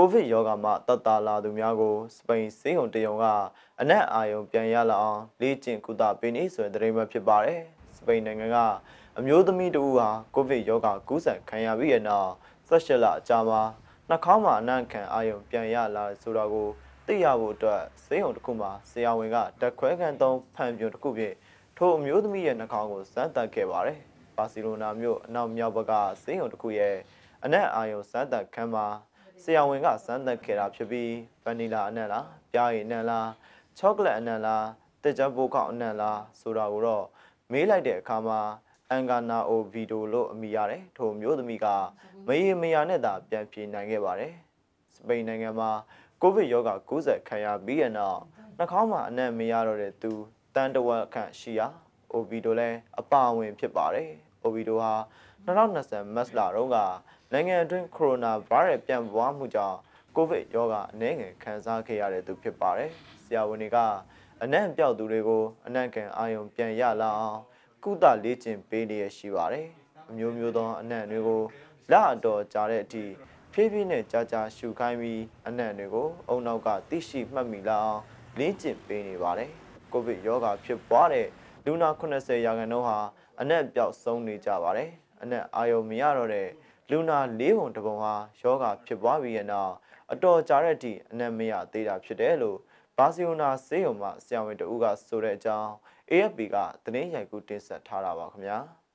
ကိုဗစ်ရောဂါမှတတ်တာလာသူများကိုစပိန်စေးုံတရုံကအနက်အာယုံပြန်ရလာအောင် လေ့ကျင့်ကုသပေးနေဆိုတဲ့သတင်းပဲဖြစ်ပါတယ်။စပိန်နိုင်ငံကအမျိုးသမီးတဦးဟာကိုဗစ်ရောဂါကူးစက်ခံရပြီးတဲ့နောက်ဆက်ရှက်လာအကြာမှာနှာခေါင်းမှာအနံ့ခံအာယုံပြန်ရလာဆိုတာကိုသိရဖို့အတွက်စေးုံတစ်ခုမှာဆရာဝန်ကတက်ခွဲခံသုံးဖန်ပြွန်တစ်ခုဖြင့်ထိုအမျိုးသမီးရဲ့နှာခေါင်းကိုစမ်းသပ်ခဲ့ပါတယ်။ဘာစီလိုနာမြို့အနောက်မြောက်ဘက်ကစေးုံတစ်ခုရဲ့အနက်အာယုံစမ်းသပ်ခန်းမှာဆရာဝန်ကစမ်းသပ်ခဲ့တာဖြစ်ပြီးဗနီလာအနံ့လားပျားရည်အနံ့လားချောကလက်အနံ့လားတက်ကြပိုးကောက်အနံ့လားဆိုတာကိုတော့မေးလိုက်တဲ့အခါမှာအန်ဂါနာအိုဗီဒိုလို့အမည်ရတယ်ထိုမျိုးသမီးကမရေမရာနဲ့သာပြန်ပြေးနိုင်ခဲ့ပါတယ်စပိန်နိုင်ငံမှာကိုဗစ်ရောဂါ90ခံရပြီးတဲ့နောက်နှာခေါင်းမှာအနံ့မရတော့တဲ့သူတန်တဝက်ခန့်ရှိရာအိုဗီဒိုလည်းအပါဝင်ဖြစ်ပါတယ်အိုဗီဒိုဟာ2020မတ်လတုန်းကနိုင်ငံအတွင်းကိုရိုနာဗိုင်းရပ်ပြန့်ပွားမှုကြောင့်ကိုဗစ်ရောဂါအနှဲငယ်ခံစားခဲ့ရတဲ့သူဖြစ်ပါတယ်။ဆရာဝန်တွေကအနံ့ပြောက်သူတွေကိုအနံ့ခံအာရုံပြန်ရလာအောင်ကုသလေ့ကျင့်ပေးနေရရှိပါတယ်။အမျိုးမျိုးသောအနံ့တွေကိုလအတော်ကြာတဲ့အထိဖြည်းဖြည်းနဲ့ကြာကြာရှုခိုင်းပြီးအနံ့တွေကိုအုံနောက်ကသိရှိမှတ်မိလာအောင်လေ့ကျင့်ပေးနေပါတယ်။ကိုဗစ်ရောဂါဖြစ်ပွားတဲ့လူနာ80ရာခိုင်နှုန်းဟာအနက်ပြောက်ဆုံးနေကြပါတယ်။အနက်အာရုံမရတော့တဲ့လူနာ၄ပုံတစ်ပုံဟာယောဂဖြစ်ပွားပြီးတဲ့နောက်အတော်ကြာတဲ့အထိအနက်မရသေးတာဖြစ်တယ်လို့ဘာစီလိုနာဆေးရုံမှဆရာဝန်တဦးကဆိုတဲ့အကြောင်း AFP ကသတင်းရိုက်ကူးတင်ဆက်ထားတာပါခင်ဗျာ။